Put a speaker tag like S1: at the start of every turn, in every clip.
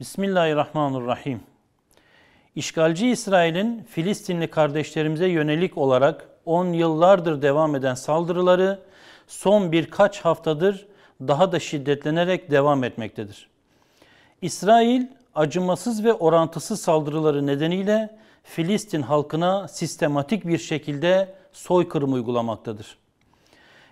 S1: Bismillahirrahmanirrahim. İşgalci İsrail'in Filistinli kardeşlerimize yönelik olarak 10 yıllardır devam eden saldırıları son birkaç haftadır daha da şiddetlenerek devam etmektedir. İsrail acımasız ve orantısız saldırıları nedeniyle Filistin halkına sistematik bir şekilde soykırım uygulamaktadır.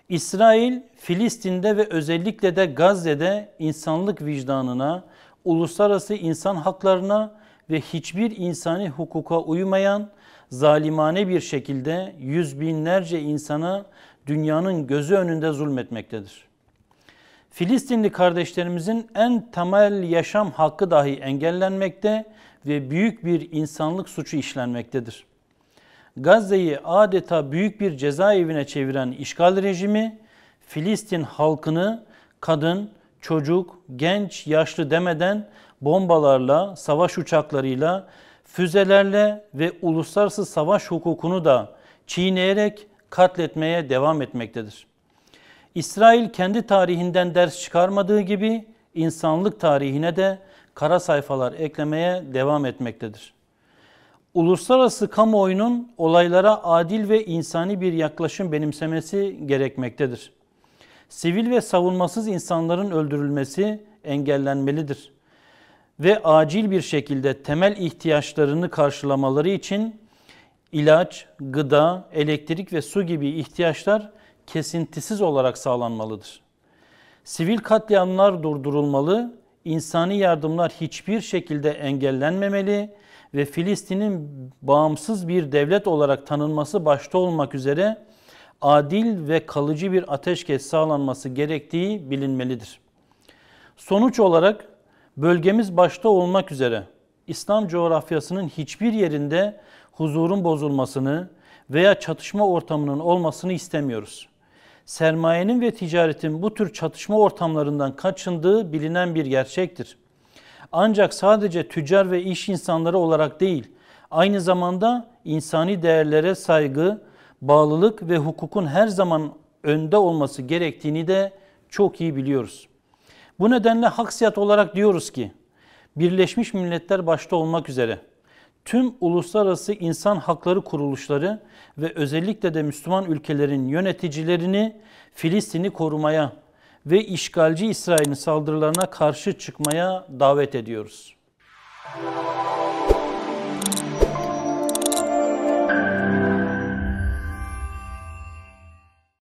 S1: İsrail, Filistin'de ve özellikle de Gazze'de insanlık vicdanına, uluslararası insan haklarına ve hiçbir insani hukuka uymayan zalimane bir şekilde yüz binlerce insana dünyanın gözü önünde zulmetmektedir. Filistinli kardeşlerimizin en temel yaşam hakkı dahi engellenmekte ve büyük bir insanlık suçu işlenmektedir. Gazze'yi adeta büyük bir cezaevine çeviren işgal rejimi, Filistin halkını kadın, çocuk, genç, yaşlı demeden bombalarla, savaş uçaklarıyla, füzelerle ve uluslararası savaş hukukunu da çiğneyerek katletmeye devam etmektedir. İsrail kendi tarihinden ders çıkarmadığı gibi insanlık tarihine de kara sayfalar eklemeye devam etmektedir. Uluslararası kamuoyunun olaylara adil ve insani bir yaklaşım benimsemesi gerekmektedir sivil ve savunmasız insanların öldürülmesi engellenmelidir ve acil bir şekilde temel ihtiyaçlarını karşılamaları için ilaç, gıda, elektrik ve su gibi ihtiyaçlar kesintisiz olarak sağlanmalıdır. Sivil katliamlar durdurulmalı, insani yardımlar hiçbir şekilde engellenmemeli ve Filistin'in bağımsız bir devlet olarak tanınması başta olmak üzere adil ve kalıcı bir ateşkes sağlanması gerektiği bilinmelidir. Sonuç olarak bölgemiz başta olmak üzere İslam coğrafyasının hiçbir yerinde huzurun bozulmasını veya çatışma ortamının olmasını istemiyoruz. Sermayenin ve ticaretin bu tür çatışma ortamlarından kaçındığı bilinen bir gerçektir. Ancak sadece tüccar ve iş insanları olarak değil, aynı zamanda insani değerlere saygı, bağlılık ve hukukun her zaman önde olması gerektiğini de çok iyi biliyoruz. Bu nedenle haksiyat olarak diyoruz ki, Birleşmiş Milletler başta olmak üzere tüm uluslararası insan hakları kuruluşları ve özellikle de Müslüman ülkelerin yöneticilerini Filistin'i korumaya ve işgalci İsrail'in saldırılarına karşı çıkmaya davet ediyoruz. Müzik